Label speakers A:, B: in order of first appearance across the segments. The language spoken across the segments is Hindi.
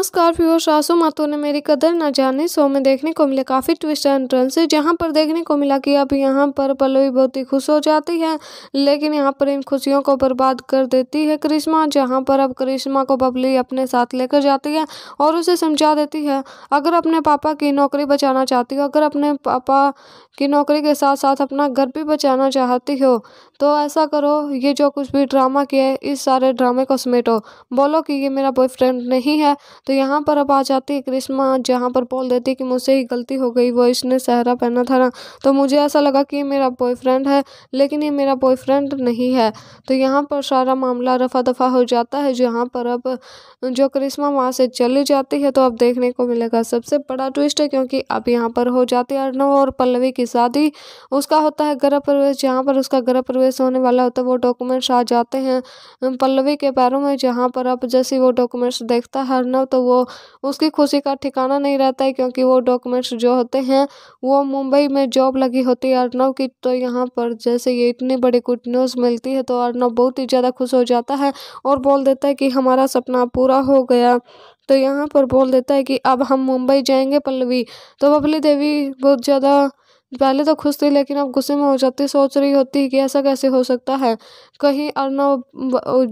A: नमस्कार व्यूअर्स आंसू मातो ने मेरी कदर न जाने शो में देखने को मिले काफ़ी ट्विस्ट एंड टर्न से जहाँ पर देखने को मिला कि अब यहाँ पर पल्लवी बहुत ही खुश हो जाती है लेकिन यहाँ पर इन खुशियों को बर्बाद कर देती है करिश्मा जहाँ पर अब करिश्मा को बबली अपने साथ लेकर जाती है और उसे समझा देती है अगर अपने पापा की नौकरी बचाना चाहती हो अगर अपने पापा की नौकरी के साथ साथ अपना घर भी बचाना चाहती हो तो ऐसा करो ये जो कुछ भी ड्रामा किया है इस सारे ड्रामे को समेटो बोलो कि ये मेरा बॉयफ्रेंड नहीं है तो यहाँ पर अब आ जाती है करिश्मा जहाँ पर बोल देती कि मुझसे ही गलती हो गई वो इसने सहरा पहना था ना तो मुझे ऐसा लगा कि ये मेरा बॉयफ्रेंड है लेकिन ये मेरा बॉयफ्रेंड नहीं है तो यहाँ पर सारा मामला रफा दफा हो जाता है जहाँ पर अब जो करिश्मा वहाँ से चली जाती है तो अब देखने को मिलेगा सबसे बड़ा ट्विस्ट है क्योंकि अब यहाँ पर हो जाती है अर्णव और पल्लवी की शादी उसका होता है गर्भ प्रवेश जहाँ पर उसका गर्भ प्रवेश होने वाला होता है वो डॉक्यूमेंट्स आ जाते हैं पल्लवी के पैरों में जहाँ पर अब जैसे वो डॉक्यूमेंट्स देखता है अर्णव तो वो उसकी खुशी का ठिकाना नहीं रहता है क्योंकि वो डॉक्यूमेंट्स जो होते हैं वो मुंबई में जॉब लगी होती है अर्नव की तो यहाँ पर जैसे ये इतनी बड़ी गुड न्यूज़ मिलती है तो अर्नव बहुत ही ज़्यादा खुश हो जाता है और बोल देता है कि हमारा सपना पूरा हो गया तो यहाँ पर बोल देता है कि अब हम मुंबई जाएंगे पल्लवी तो बबली देवी बहुत ज़्यादा पहले तो खुश थी लेकिन अब गुस्से में हो जाती सोच रही होती कि ऐसा कैसे हो सकता है कहीं अर्णव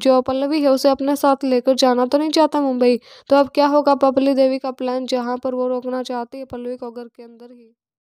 A: जो पल्लवी है उसे अपने साथ लेकर जाना तो नहीं चाहता मुंबई तो अब क्या होगा पपली देवी का प्लान जहाँ पर वो रोकना चाहती है पल्लवी को घर के अंदर ही